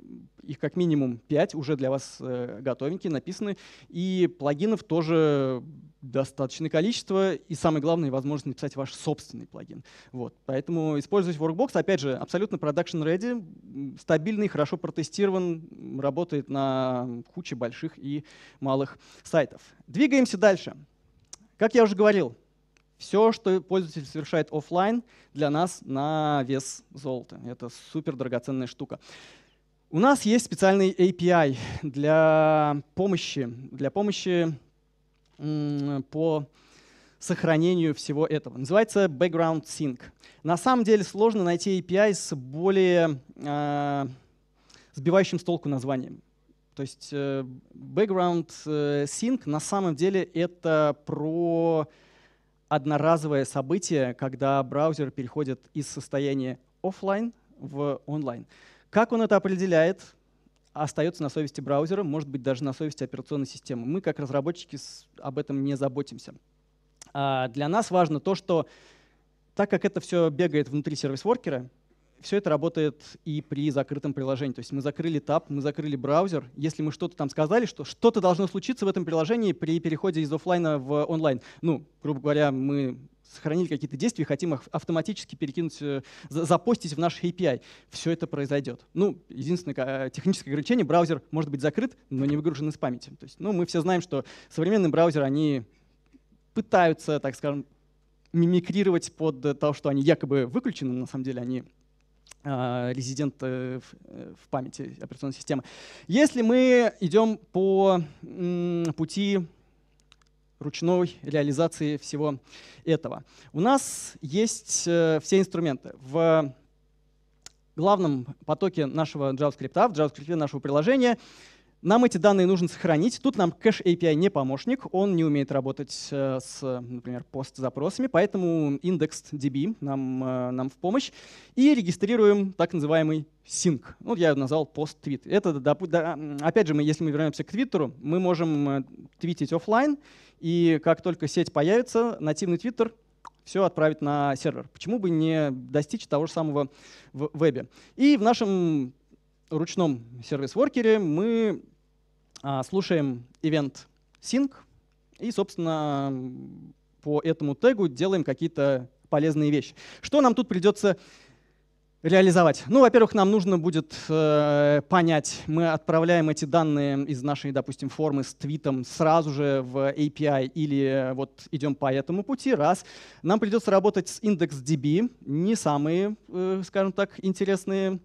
их как минимум 5 уже для вас э, готовенькие, написаны, и плагинов тоже достаточное количество, и самое главное, возможность написать ваш собственный плагин. Вот. Поэтому использовать Workbox, опять же, абсолютно production ready, стабильный, хорошо протестирован, работает на куче больших и малых сайтов. Двигаемся дальше. Как я уже говорил, все, что пользователь совершает офлайн, для нас на вес золота. Это супер драгоценная штука. У нас есть специальный API для помощи, для помощи по сохранению всего этого. Называется Background Sync. На самом деле сложно найти API с более э, сбивающим с толку названием. То есть э, Background э, Sync на самом деле это про одноразовое событие, когда браузер переходит из состояния офлайн в онлайн. Как он это определяет, остается на совести браузера, может быть, даже на совести операционной системы. Мы, как разработчики, об этом не заботимся. А, для нас важно то, что так как это все бегает внутри сервис-воркера, все это работает и при закрытом приложении. То есть мы закрыли таб, мы закрыли браузер. Если мы что-то там сказали, что что-то должно случиться в этом приложении при переходе из офлайна в онлайн. Ну, грубо говоря, мы сохранили какие-то действия хотим их автоматически перекинуть, э, запостить в наш API. Все это произойдет. Ну, единственное э, техническое ограничение, браузер может быть закрыт, но не выгружен из памяти. То есть, ну, мы все знаем, что современные браузеры, они пытаются, так скажем, мимикрировать под э, то, что они якобы выключены, но на самом деле они а, резидент э, э, в памяти операционной системы. Если мы идем по пути ручной реализации всего этого, у нас есть э, все инструменты. В главном потоке нашего JavaScript, в JavaScript нашего приложения нам эти данные нужно сохранить. Тут нам кэш API не помощник, он не умеет работать э, с, например, пост-запросами, поэтому индекс DB нам, э, нам в помощь. И регистрируем так называемый sync. Ну, я назвал пост-твит. Это, опять же, мы, если мы вернемся к твиттеру, мы можем э, твитить офлайн, и как только сеть появится, нативный твиттер все отправить на сервер. Почему бы не достичь того же самого в вебе? И в нашем ручном сервис-воркере мы а, слушаем event sync и, собственно, по этому тегу делаем какие-то полезные вещи. Что нам тут придется реализовать? Ну, во-первых, нам нужно будет э, понять, мы отправляем эти данные из нашей, допустим, формы с твитом сразу же в API или вот идем по этому пути, раз. Нам придется работать с индекс DB, не самые, э, скажем так, интересные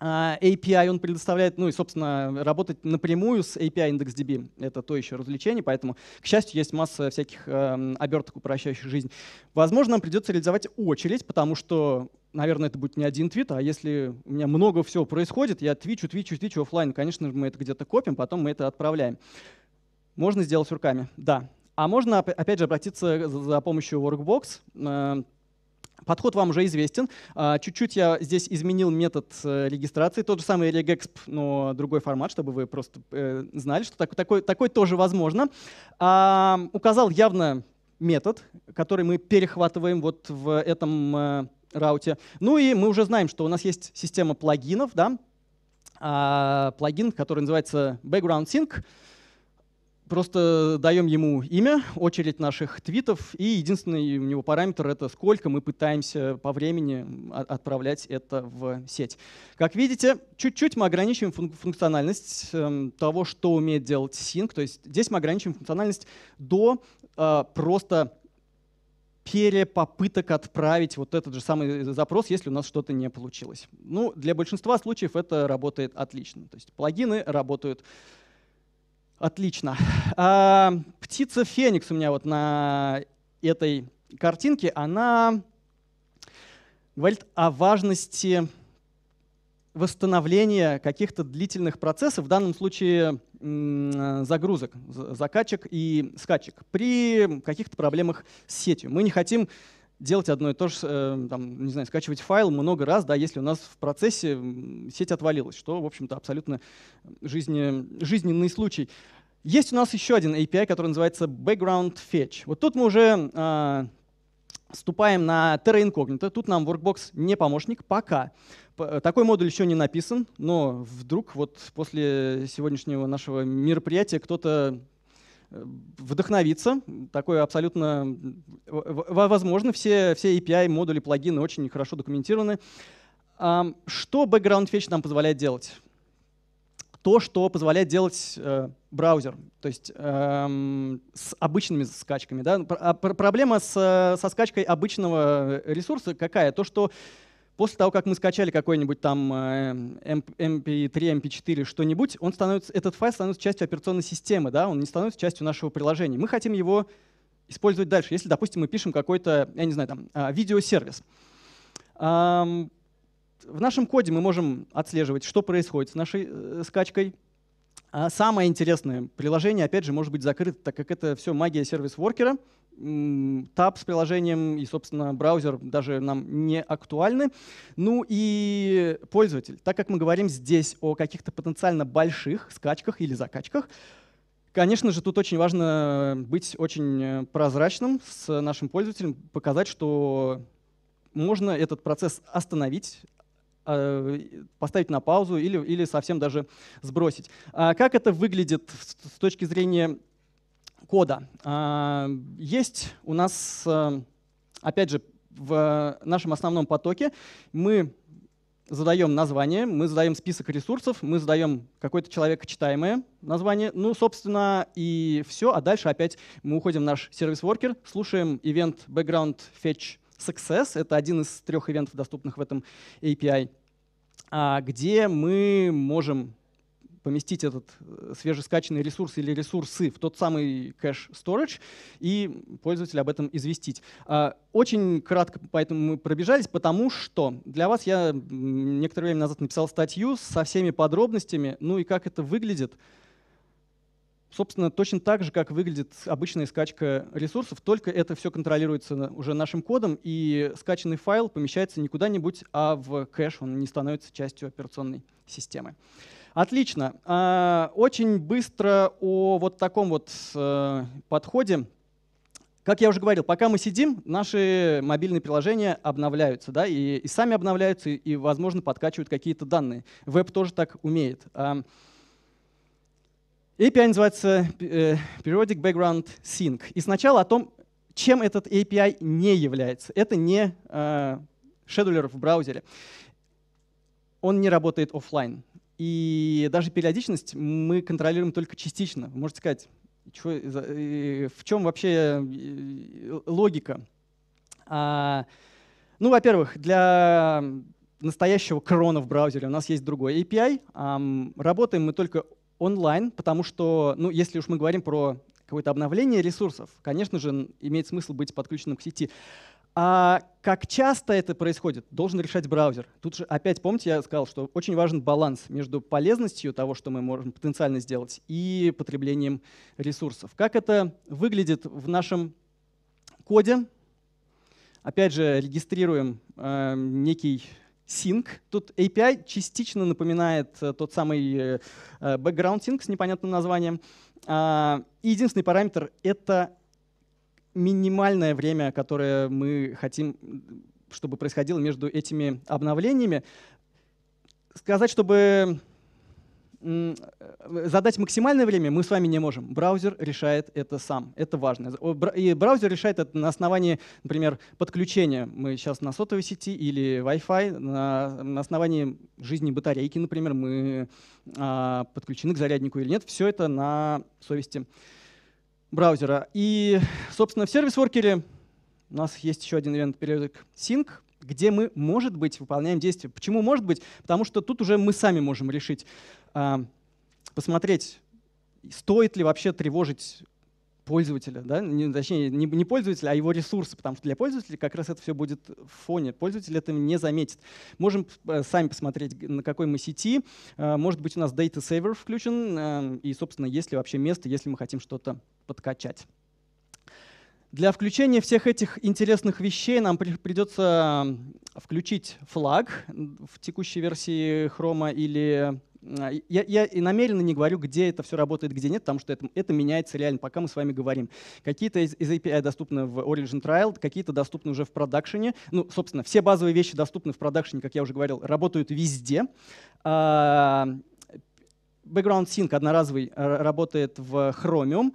а, API он предоставляет, ну и, собственно, работать напрямую с API IndexDB это то еще развлечение, поэтому, к счастью, есть масса всяких э, оберток, упрощающих жизнь. Возможно, нам придется реализовать очередь, потому что, наверное, это будет не один твит, а если у меня много всего происходит, я твичу, твичу, твичу офлайн, конечно же, мы это где-то копим, потом мы это отправляем. Можно сделать руками, да. А можно, опять же, обратиться за помощью Workbox, э, Подход вам уже известен. А, чуть-чуть я здесь изменил метод э, регистрации, тот же самый RegExp, но другой формат, чтобы вы просто э, знали, что такой, такой тоже возможно. А, указал явно метод, который мы перехватываем вот в этом э, рауте. Ну и мы уже знаем, что у нас есть система плагинов, да, а, плагин, который называется Background Sync. Просто даем ему имя, очередь наших твитов, и единственный у него параметр — это сколько мы пытаемся по времени отправлять это в сеть. Как видите, чуть-чуть мы ограничиваем функ функциональность э, того, что умеет делать синк. То есть здесь мы ограничиваем функциональность до э, просто перепопыток отправить вот этот же самый запрос, если у нас что-то не получилось. Ну, для большинства случаев это работает отлично. То есть плагины работают Отлично. А, птица Феникс у меня вот на этой картинке, она говорит о важности восстановления каких-то длительных процессов, в данном случае загрузок, закачек и скачек при каких-то проблемах с сетью. Мы не хотим делать одно и то же, эм, там, не знаю, скачивать файл много раз, да, если у нас в процессе сеть отвалилась, что, в общем-то, абсолютно жизненный, жизненный случай. Есть у нас еще один API, который называется Background Fetch. Вот тут мы уже э, вступаем на Terra Incognito. Тут нам Workbox не помощник пока. Э, такой модуль еще не написан, но вдруг вот после сегодняшнего нашего мероприятия кто-то вдохновиться. Такое абсолютно возможно. Все, все API, модули, плагины очень хорошо документированы. Что Background Fetch нам позволяет делать? То, что позволяет делать э, браузер, то есть эм, с обычными скачками. Да? А проблема со скачкой обычного ресурса какая? То, что После того, как мы скачали какой-нибудь там MP3, э, MP4, эм, эм эм что-нибудь, он становится, этот файл становится частью операционной системы, да, он не становится частью нашего приложения. Мы хотим его использовать дальше, если, допустим, мы пишем какой-то, я не знаю, там, а, видеосервис. В нашем коде мы можем отслеживать, что происходит с нашей э, скачкой, а самое интересное, приложение, опять же, может быть закрыто, так как это все магия сервис-воркера. Таб с приложением и, собственно, браузер даже нам не актуальны. Ну и пользователь. Так как мы говорим здесь о каких-то потенциально больших скачках или закачках, Конечно же, тут очень важно быть очень э, прозрачным с нашим пользователем, показать, что можно этот процесс остановить, Э, поставить на паузу или, или совсем даже сбросить. А как это выглядит с точки зрения кода? А, есть у нас, э, опять же, в нашем основном потоке мы задаем название, мы задаем список ресурсов, мы задаем какое-то человекочитаемое название. Ну, собственно, и все. А дальше опять мы уходим в наш сервис-воркер, слушаем event background fetch Success. Это один из трех ивентов, доступных в этом API, а, где мы можем поместить этот э, свежескачанный ресурс или ресурсы в тот самый кэш storage и пользователя об этом известить. А, очень кратко поэтому мы пробежались, потому что для вас я некоторое время назад написал статью со всеми подробностями, ну и как это выглядит. Собственно, точно так же, как выглядит обычная скачка ресурсов, только это все контролируется уже нашим кодом, и скачанный файл помещается не куда-нибудь, а в кэш, он не становится частью операционной системы. Отлично. А, очень быстро о вот таком вот э, подходе. Как я уже говорил, пока мы сидим, наши мобильные приложения обновляются, да, и, и сами обновляются, и, и, возможно, подкачивают какие-то данные. Веб тоже так умеет. API называется э, Periodic Background Sync. И сначала о том, чем этот API не является. Это не э, шедулер в браузере. Он не работает офлайн. И даже периодичность мы контролируем только частично. Вы можете сказать, э, в чем вообще логика? А, ну, во-первых, для настоящего крона в браузере у нас есть другой API. Работаем мы только онлайн, потому что, ну, если уж мы говорим про какое-то обновление ресурсов, конечно же, имеет смысл быть подключенным к сети. А как часто это происходит, должен решать браузер. Тут же опять, помните, я сказал, что очень важен баланс между полезностью того, что мы можем потенциально сделать, и потреблением ресурсов. Как это выглядит в нашем коде? Опять же, регистрируем э, некий Sync. Тут API частично напоминает э, тот самый э, э, background sync с непонятным названием. А, и единственный параметр — это минимальное время, которое мы хотим, чтобы происходило между этими обновлениями. Сказать, чтобы Э, задать максимальное время мы с вами не можем. Браузер решает это сам. Это важно. И браузер решает это на основании, например, подключения. Мы сейчас на сотовой сети или Wi-Fi. На, основании жизни батарейки, например, мы а, подключены к заряднику или нет. Все это на совести браузера. И, собственно, в сервис-воркере у нас есть еще один ивент периодик Sync, где мы, может быть, выполняем действие. Почему может быть? Потому что тут уже мы сами можем решить. А, посмотреть, стоит ли вообще тревожить пользователя, да? не, точнее, не, не пользователя, а его ресурсы, потому что для пользователя как раз это все будет в фоне. Пользователь это не заметит. Можем э, сами посмотреть, на какой мы сети. Э, может быть, у нас Data Saver включен, э, и, собственно, есть ли вообще место, если мы хотим что-то подкачать. Для включения всех этих интересных вещей нам придется включить флаг в текущей версии Chrome или а, я, я и намеренно не говорю, где это все работает, где нет, потому что это, это меняется реально, пока мы с вами говорим. Какие-то из, из API доступны в Origin Trial, какие-то доступны уже в продакшене. Ну, собственно, все базовые вещи доступны в продакшене, как я уже говорил, работают везде. А, background Sync одноразовый а, работает в Chromium.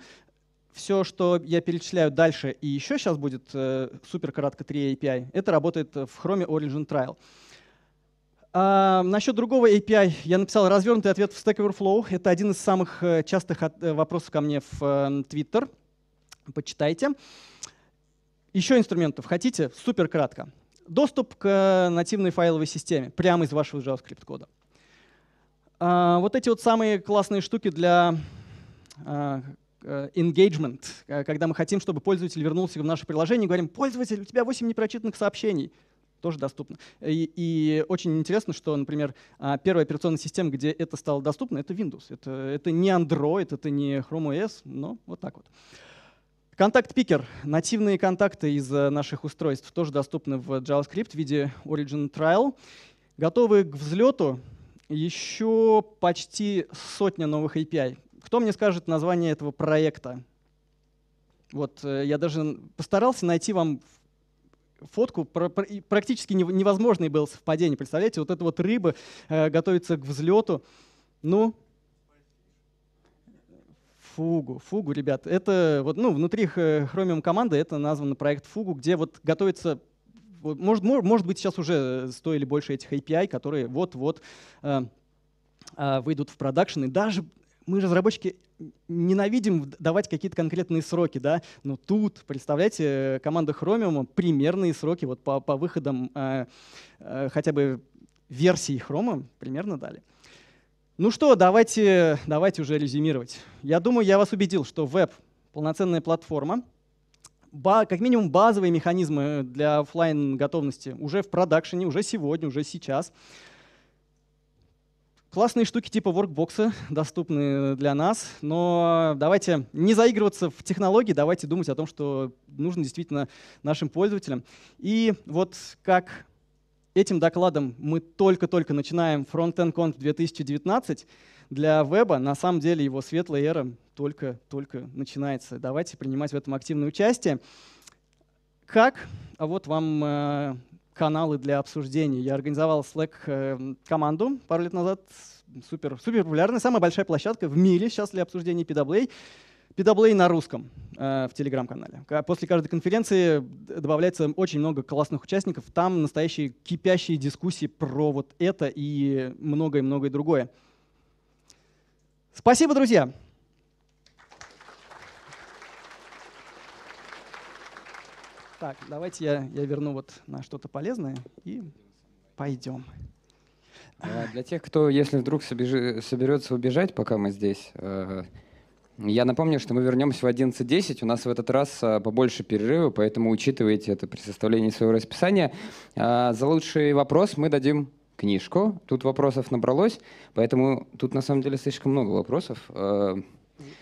Все, что я перечисляю дальше и еще сейчас будет э, супер кратко 3 API, это работает в Chrome Origin Trial. А, насчет другого API я написал развернутый ответ в Stack Overflow. Это один из самых э, частых от, э, вопросов ко мне в э, Twitter. Почитайте. Еще инструментов хотите? Супер кратко. Доступ к нативной файловой системе прямо из вашего JavaScript кода. А, вот эти вот самые классные штуки для а, engagement, когда мы хотим, чтобы пользователь вернулся в наше приложение, говорим, пользователь, у тебя 8 непрочитанных сообщений тоже доступно. И, и очень интересно, что, например, а, первая операционная система, где это стало доступно, это Windows. Это, это не Android, это не Chrome OS, но вот так вот. Контакт-пикер. Нативные контакты из э, наших устройств тоже доступны в JavaScript в виде Origin Trial. Готовы к взлету еще почти сотня новых API. Кто мне скажет название этого проекта? Вот э, я даже постарался найти вам фотку, практически невозможное было совпадение. Представляете, вот эта вот рыба э, готовится к взлету. Ну, фугу. Фугу, ребят, это вот, ну, внутри Chromium команды это названо проект фугу, где вот готовится может, может быть, сейчас уже стоили больше этих API, которые вот-вот э, э, выйдут в продакшн. И даже мы же разработчики ненавидим давать какие-то конкретные сроки, да, но тут, представляете, э, команда Chromium примерные сроки вот по, по выходам э, э, хотя бы версии Chrome примерно дали. Ну что, давайте, давайте уже резюмировать. Я думаю, я вас убедил, что веб — полноценная платформа, как минимум базовые механизмы э, для офлайн готовности уже в продакшене, уже сегодня, уже сейчас — Классные штуки типа воркбокса доступны для нас, но давайте не заигрываться в технологии, давайте думать о том, что нужно действительно нашим пользователям. И вот как этим докладом мы только-только начинаем Frontend Conf 2019, для веба на самом деле его светлая эра только-только начинается. Давайте принимать в этом активное участие. Как? А вот вам э, каналы для обсуждений. Я организовал Slack э, команду пару лет назад, супер, супер популярная, самая большая площадка в мире сейчас для обсуждений PWA. PWA на русском э, в телеграм-канале. После каждой конференции добавляется очень много классных участников. Там настоящие кипящие дискуссии про вот это и многое-многое другое. Спасибо, друзья! Так, давайте я, я верну вот на что-то полезное и пойдем. А, для тех, кто, если вдруг собежи, соберется убежать, пока мы здесь, э, я напомню, что мы вернемся в 11.10. У нас в этот раз э, побольше перерыва, поэтому учитывайте это при составлении своего расписания. А, за лучший вопрос мы дадим книжку. Тут вопросов набралось, поэтому тут на самом деле слишком много вопросов. Э,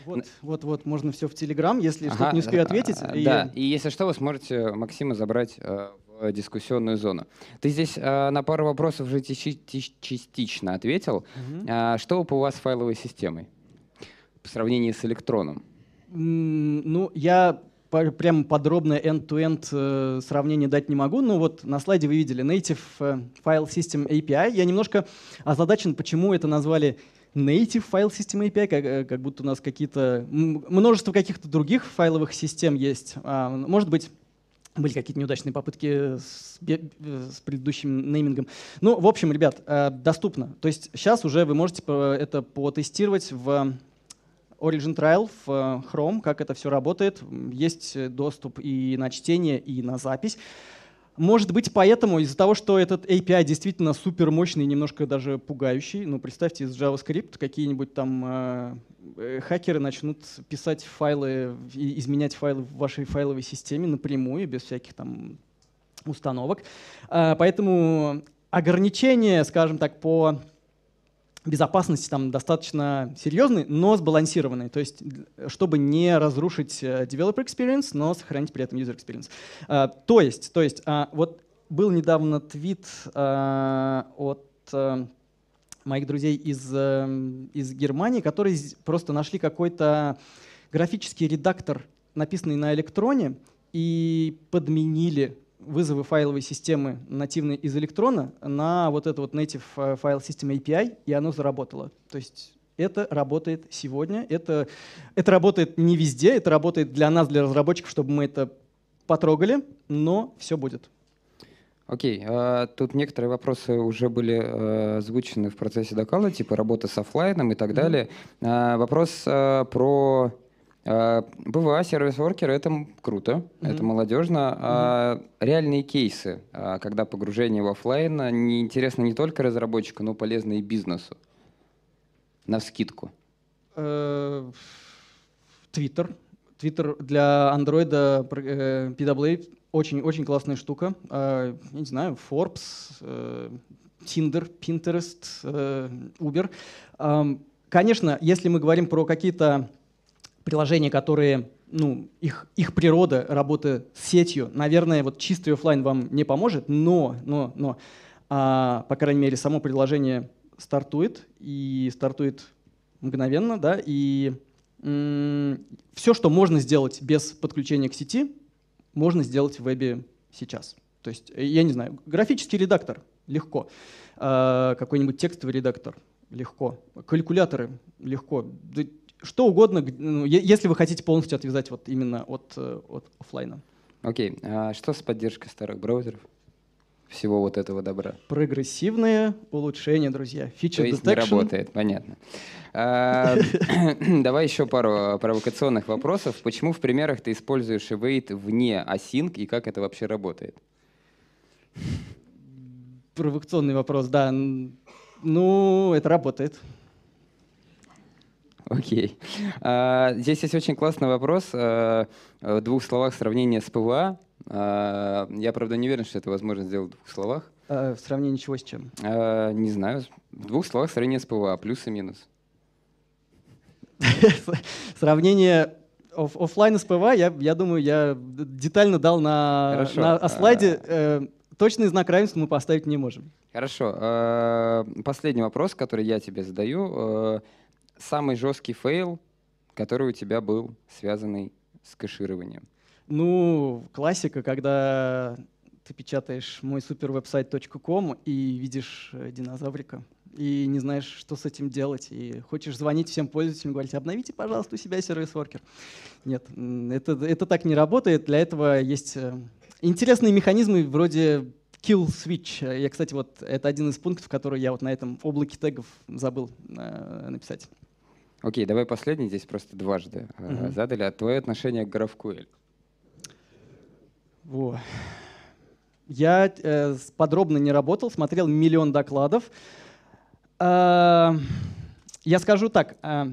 вот, вот, вот, можно все в Телеграм, если ага, что-то не успею ответить. Да, и... Да. и если что, вы сможете Максима забрать э, в дискуссионную зону. Ты здесь э, на пару вопросов уже частично ответил. Угу. Э, что у вас с файловой системой по сравнению с электроном? ну, я прям подробное end-to-end -end э, сравнение дать не могу, но ну, вот на слайде вы видели Native э, File System API. Я немножко озадачен, почему это назвали native файл системы API, как, э, как будто у нас какие-то множество каких-то других файловых систем есть. А, может быть, были какие-то неудачные попытки с, э, с предыдущим неймингом. Ну, в общем, ребят, э, доступно. То есть сейчас уже вы можете это потестировать в Origin Trial в Chrome, как это все работает. Есть доступ и на чтение, и на запись. Может быть, поэтому из-за того, что этот API действительно супер мощный, немножко даже пугающий, ну представьте, из JavaScript какие-нибудь там э, э хакеры начнут писать файлы, изменять файлы в вашей файловой системе напрямую, без всяких там установок. Э, поэтому ограничения, скажем так, по безопасности там достаточно серьезный, но сбалансированный, то есть чтобы не разрушить э, developer experience, но сохранить при этом user experience. А, то есть, то есть а, вот был недавно твит а, от а, моих друзей из, а, из Германии, которые просто нашли какой-то графический редактор, написанный на электроне, и подменили вызовы файловой системы нативной из электрона на вот это вот Native File System API, и оно заработало. То есть это работает сегодня, это, это работает не везде, это работает для нас, для разработчиков, чтобы мы это потрогали, но все будет. Окей, okay. А uh, тут некоторые вопросы уже были uh, озвучены в процессе докала, типа работа с офлайном и так mm -hmm. далее. Uh, вопрос э, про а, БВА, сервис-воркеры воркер это круто, mm-hmm. это молодежно. Mm-hmm. А, реальные кейсы, а, когда погружение в офлайн а, не интересно не только разработчику, но полезно и бизнесу. На скидку. Э, Твиттер. Твиттер для андроида PWA э, очень-очень классная штука. Я не знаю, Forbes, Tinder, Pinterest, Uber. Конечно, если мы говорим про какие-то приложения, которые, ну, их, их природа работы с сетью, наверное, вот чистый офлайн вам не поможет, но, но, но, а, по крайней мере, само приложение стартует, и стартует мгновенно, да, и все, что можно сделать без подключения к сети, можно сделать в вебе сейчас. То есть, э, я не знаю, графический редактор легко, а, какой-нибудь текстовый редактор легко, калькуляторы легко, что угодно, ну, если вы хотите полностью отвязать вот именно от, э, от офлайна. Окей, okay. а что с поддержкой старых браузеров? всего вот этого добра. Прогрессивные улучшения, друзья. Фича То есть detection. не работает, понятно. А, давай еще пару э, провокационных вопросов. Почему в примерах ты используешь await вне async и как это вообще работает? Провокационный вопрос, да. Ну, это работает. Окей. Okay. А, uh, здесь есть очень классный вопрос. Uh, в двух словах сравнение с ПВА. Uh, я, правда, не уверен, что это возможно сделать в двух словах. Э, в сравнении чего с чем? А, не знаю. В двух словах сравнение с ПВА. Плюс и минус. Сравнение офлайн с ПВА, я, я думаю, я детально дал на, на а слайде. Э, точный знак равенства мы поставить не можем. Хорошо. Последний вопрос, который я тебе задаю э, самый жесткий фейл, который у тебя был, связанный с кэшированием? Ну, классика, когда ты печатаешь мой супер веб-сайт.ком и видишь э, динозаврика, и не знаешь, что с этим делать, и хочешь звонить всем пользователям, говорить, обновите, пожалуйста, у себя сервис-воркер. Нет, это, это так не работает. Для этого есть э, интересные механизмы вроде kill switch. Я, кстати, вот это один из пунктов, который я вот на этом облаке тегов забыл э, написать. Окей, давай последний, здесь просто дважды угу. задали. А твое отношение к графку Во. Я э, подробно не работал, смотрел миллион докладов. Э, я скажу так. Э,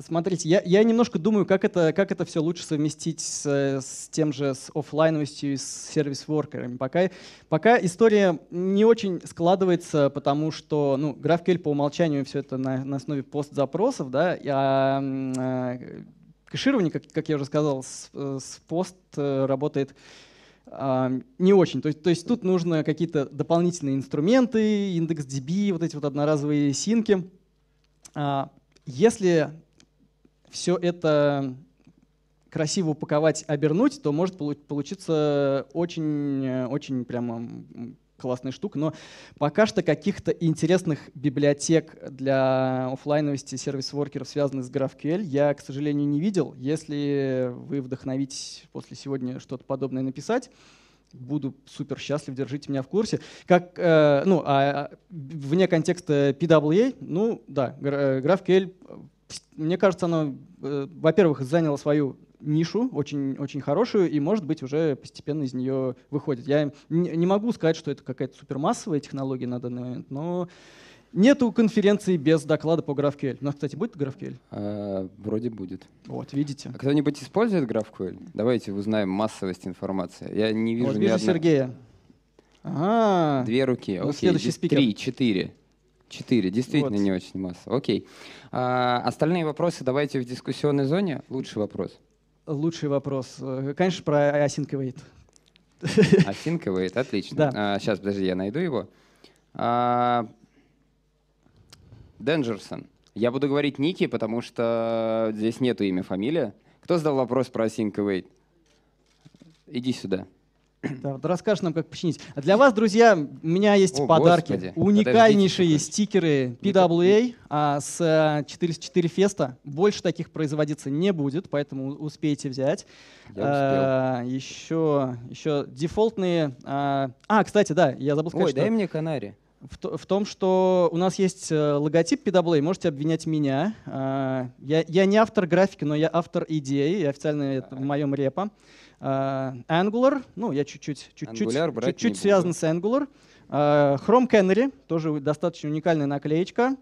Смотрите, я, я немножко думаю, как это, как это все лучше совместить с, с тем же, с офлайновостью и с сервис-воркерами. Пока, пока история не очень складывается, потому что ну, GraphQL по умолчанию все это на, на основе пост-запросов, да, а, а кэширование, как, как я уже сказал, с, с пост э, работает а, не очень. То есть, то есть тут нужно какие-то дополнительные инструменты, индекс DB, вот эти вот одноразовые синки. А, если все это красиво упаковать, обернуть, то может получиться очень, очень прямо классная штука, но пока что каких-то интересных библиотек для офлайновости сервис-воркеров, связанных с GraphQL, я, к сожалению, не видел. Если вы вдохновитесь после сегодня что-то подобное написать, буду супер счастлив, держите меня в курсе. Как, э, ну, а, а, вне контекста PWA, ну да, э, GraphQL э, мне кажется, оно, э, во-первых, заняло свою нишу, очень, очень хорошую, и, может быть, уже постепенно из нее выходит. Я не могу сказать, что это какая-то супермассовая технология на данный момент, но нету конференции без доклада по GraphQL. У нас, кстати, будет GraphQL? А, вроде будет. Вот, видите. А кто-нибудь использует GraphQL? Давайте узнаем массовость информации. Я не вижу вот, вижу ни Сергея. Ага. Две руки. Ну, Окей. Следующий спикер. Три, четыре. Четыре. Действительно вот. не очень масса. Окей. А, остальные вопросы давайте в дискуссионной зоне. Лучший вопрос. Лучший вопрос. Э, конечно, про Async Await. отлично. Да. А, сейчас, подожди, я найду его. А, Денджерсон. Я буду говорить Ники, потому что здесь нету имя, фамилия. Кто задал вопрос про Async Иди сюда. Да, расскажешь нам, как починить. А для вас, друзья, у меня есть О, подарки. Господи. Уникальнейшие Подождите, стикеры PWA а, с 404 э, Феста. Больше таких производиться не будет, поэтому успейте взять. Я а, еще, еще дефолтные... А, а, кстати, да, я забыл сказать, Ой, что... дай мне канари в, в том, что у нас есть э, логотип PWA, можете обвинять меня. Я, я не автор графики, но я автор идеи, официально это в а. моем репо. Uh, Angular, ну, я чуть-чуть чуть-чуть связан с Angular. Uh, Chrome Canary, тоже достаточно уникальная наклеечка.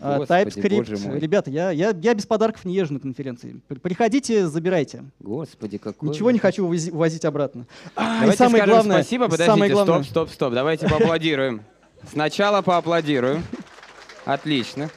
Э, Господи, TypeScript. Ребята, я, я, я без подарков не езжу на конференции. Приходите, забирайте. Господи, какой... Ничего не хочу увозить обратно. А, Давайте самое скажем главное, спасибо, подождите, самое главное... стоп, стоп, стоп. Давайте поаплодируем. Сначала поаплодируем. Отлично.